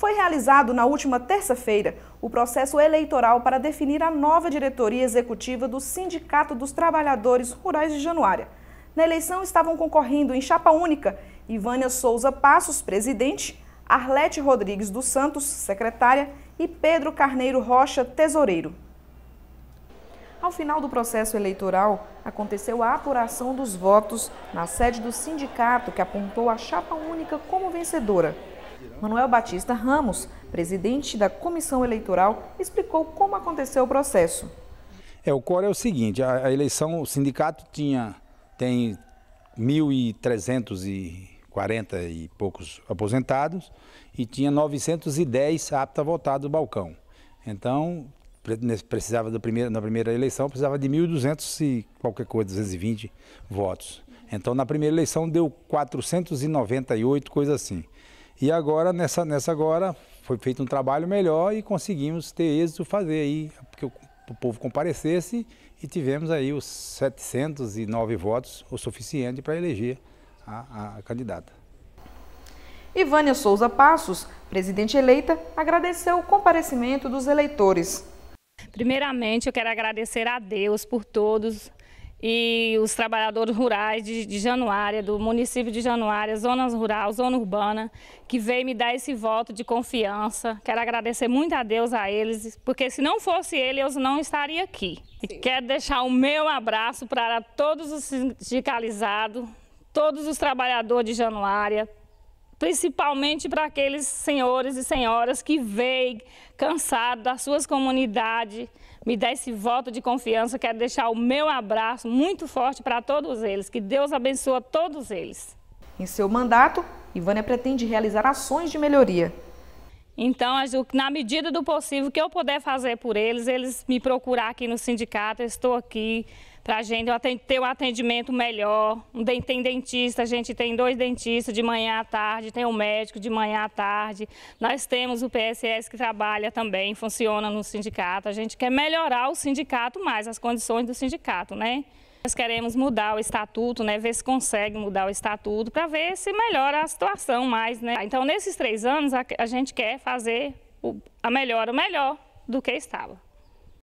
foi realizado na última terça-feira o processo eleitoral para definir a nova diretoria executiva do Sindicato dos Trabalhadores Rurais de Januária. Na eleição estavam concorrendo em chapa única Ivânia Souza Passos, presidente, Arlete Rodrigues dos Santos, secretária, e Pedro Carneiro Rocha, tesoureiro. Ao final do processo eleitoral, aconteceu a apuração dos votos na sede do sindicato que apontou a chapa única como vencedora. Manuel Batista Ramos, presidente da comissão eleitoral, explicou como aconteceu o processo. É, o core é o seguinte, a, a eleição, o sindicato tinha, tem 1.340 e poucos aposentados e tinha 910 aptos a votar do balcão. Então, precisava na primeira eleição, precisava de 1.200 e qualquer coisa, 220 votos. Então, na primeira eleição deu 498, coisa assim. E agora, nessa, nessa agora, foi feito um trabalho melhor e conseguimos ter êxito fazer aí, porque o, o povo comparecesse e tivemos aí os 709 votos, o suficiente para eleger a, a candidata. Ivânia Souza Passos, presidente eleita, agradeceu o comparecimento dos eleitores. Primeiramente, eu quero agradecer a Deus por todos e os trabalhadores rurais de, de, Januária, do município de Januária, zona rural, zona urbana, que veio me dar esse voto de confiança. Quero agradecer muito a Deus a eles, porque se não fosse ele, eu não estaria aqui. E quero deixar o meu abraço para todos os sindicalizados, todos os trabalhadores de Januária, principalmente para aqueles senhores e senhoras que veem cansado das suas comunidades, me dá esse voto de confiança. Quero deixar o meu abraço muito forte para todos eles. Que Deus abençoe todos eles. Em seu mandato, Ivânia pretende realizar ações de melhoria então, na medida do possível que eu puder fazer por eles, eles me procurar aqui no sindicato, eu estou aqui para a gente ter um atendimento melhor. Tem dentista, a gente tem dois dentistas de manhã à tarde, tem um médico de manhã à tarde. Nós temos o PSS que trabalha também, funciona no sindicato. A gente quer melhorar o sindicato mais, as condições do sindicato, né? Nós queremos mudar o estatuto, né, ver se consegue mudar o estatuto, para ver se melhora a situação mais. Né? Então, nesses três anos, a, a gente quer fazer o, a melhora melhor do que estava.